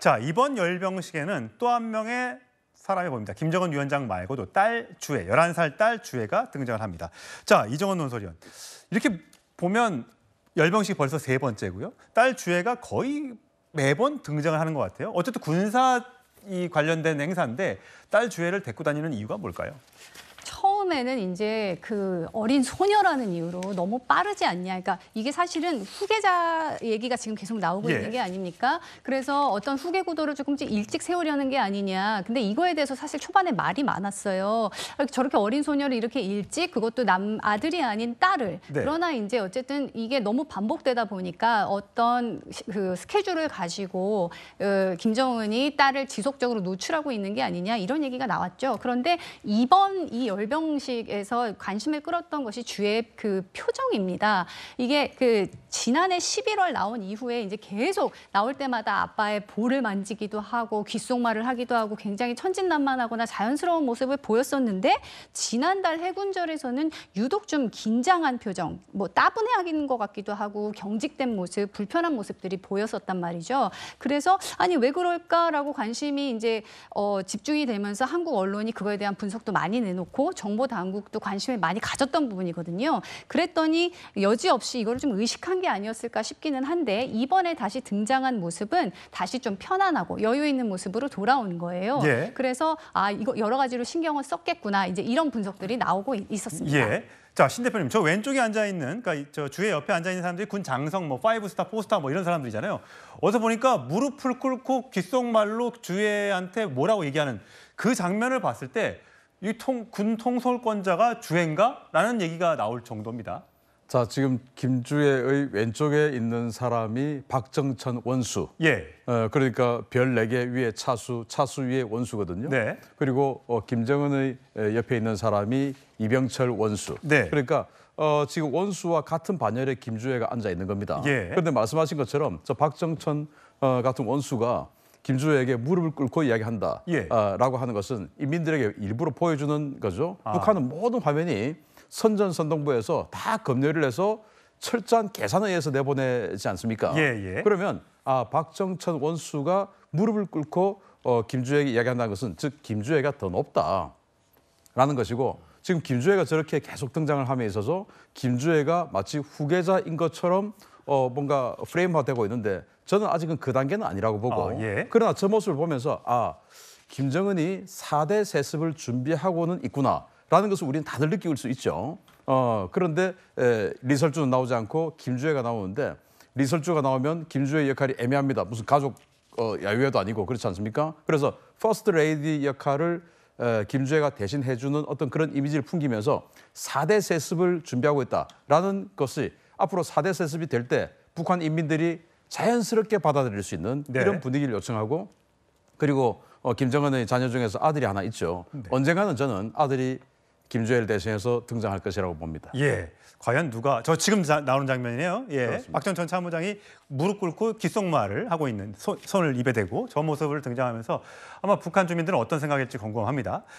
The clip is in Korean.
자, 이번 열병식에는 또 한 명의 사람이 보입니다. 김정은 위원장 말고도 딸 주혜, 열한 살 딸 주혜가 등장을 합니다. 자, 이정은 논설위원. 이렇게 보면 열병식 벌써 세 번째고요. 딸 주혜가 거의 매번 등장을 하는 것 같아요. 어쨌든 군사 이 관련된 행사인데 딸 주혜를 데리고 다니는 이유가 뭘까요? 처음에는 이제 그 어린 소녀라는 이유로 너무 빠르지 않냐. 그러니까 이게 사실은 후계자 얘기가 지금 계속 나오고 예. 있는 게 아닙니까? 그래서 어떤 후계 구도를 조금씩 일찍 세우려는 게 아니냐. 근데 이거에 대해서 사실 초반에 말이 많았어요. 아, 저렇게 어린 소녀를 이렇게 일찍 그것도 남 아들이 아닌 딸을. 네. 그러나 이제 어쨌든 이게 너무 반복되다 보니까 어떤 그 스케줄을 가지고 그 김정은이 딸을 지속적으로 노출하고 있는 게 아니냐 이런 얘기가 나왔죠. 그런데 이번 이 열병 방송식에서 관심을 끌었던 것이 주의 그 표정입니다. 이게 그 지난해 11월 나온 이후에 이제 계속 나올 때마다 아빠의 볼을 만지기도 하고 귓속말을 하기도 하고 굉장히 천진난만하거나 자연스러운 모습을 보였었는데 지난달 해군절에서는 유독 좀 긴장한 표정, 뭐 따분해하기는 것 같기도 하고 경직된 모습, 불편한 모습들이 보였었단 말이죠. 그래서 아니 왜 그럴까라고 관심이 이제 어, 집중이 되면서 한국 언론이 그거에 대한 분석도 많이 내놓고 정보 정보 당국도 관심을 많이 가졌던 부분이거든요. 그랬더니 여지없이 이걸 좀 의식한 게 아니었을까 싶기는 한데 이번에 다시 등장한 모습은 다시 좀 편안하고 여유 있는 모습으로 돌아온 거예요. 예. 그래서 아 이거 여러 가지로 신경을 썼겠구나 이제 이런 분석들이 나오고 있었습니다. 예. 자, 신 대표님, 저 왼쪽에 앉아 있는, 그러니까 저주위에 옆에 앉아 있는 사람들이 군 장성, 뭐 파이브 스타, 포 스타, 뭐 이런 사람들이잖아요. 어서 보니까 무릎을 꿇고 귓속말로 주애한테 뭐라고 얘기하는 그 장면을 봤을 때이 통, 군 통솔권자가 주행가라는 얘기가 나올 정도입니다. 자, 지금 김주혜의 왼쪽에 있는 사람이 박정천 원수. 예. 어, 그러니까 별 네 개 위에 차수, 차수 위에 원수거든요. 네. 그리고 어, 김정은의 옆에 있는 사람이 이병철 원수. 네. 그러니까 어, 지금 원수와 같은 반열에 김주혜가 앉아 있는 겁니다. 예. 그런데 말씀하신 것처럼 저 박정천 어, 같은 원수가 김주호에게 무릎을 꿇고 이야기한다라고 예. 아, 하는 것은 인민들에게 일부러 보여주는 거죠. 아. 북한은 모든 화면이 선전선동부에서 다 검열을 해서 철저한 계산에 의해서 내보내지 않습니까? 예, 예. 그러면 아 박정천 원수가 무릎을 꿇고 어, 김주혜에게 이야기한다는 것은 즉 김주혜가 더 높다라는 것이고 지금 김주혜가 저렇게 계속 등장을 함에 있어서 김주혜가 마치 후계자인 것처럼 어, 뭔가 프레임화되고 있는데 저는 아직은 그 단계는 아니라고 보고 아, 예. 그러나 저 모습을 보면서 아 김정은이 4대 세습을 준비하고는 있구나라는 것을 우리는 다들 느낄 수 있죠. 어, 그런데 에, 리설주는 나오지 않고 김주혜가 나오는데 리설주가 나오면 김주혜 역할이 애매합니다. 무슨 가족 어, 야유회도 아니고 그렇지 않습니까? 그래서 퍼스트 레이디 역할을 에, 김주혜가 대신 해주는 어떤 그런 이미지를 풍기면서 4대 세습을 준비하고 있다라는 것이 앞으로 4대 세습이 될 때 북한 인민들이 자연스럽게 받아들일 수 있는 네. 이런 분위기를 요청하고 그리고 어, 김정은의 자녀 중에서 아들이 하나 있죠. 네. 언젠가는 저는 아들이 김조엘 대신해서 등장할 것이라고 봅니다. 예. 과연 누가 저 지금 자, 나오는 장면이에요. 예. 박전 전 참모장이 무릎 꿇고 귓속말을 하고 있는 손, 손을 입에 대고 저 모습을 등장하면서 아마 북한 주민들은 어떤 생각일지 궁금합니다.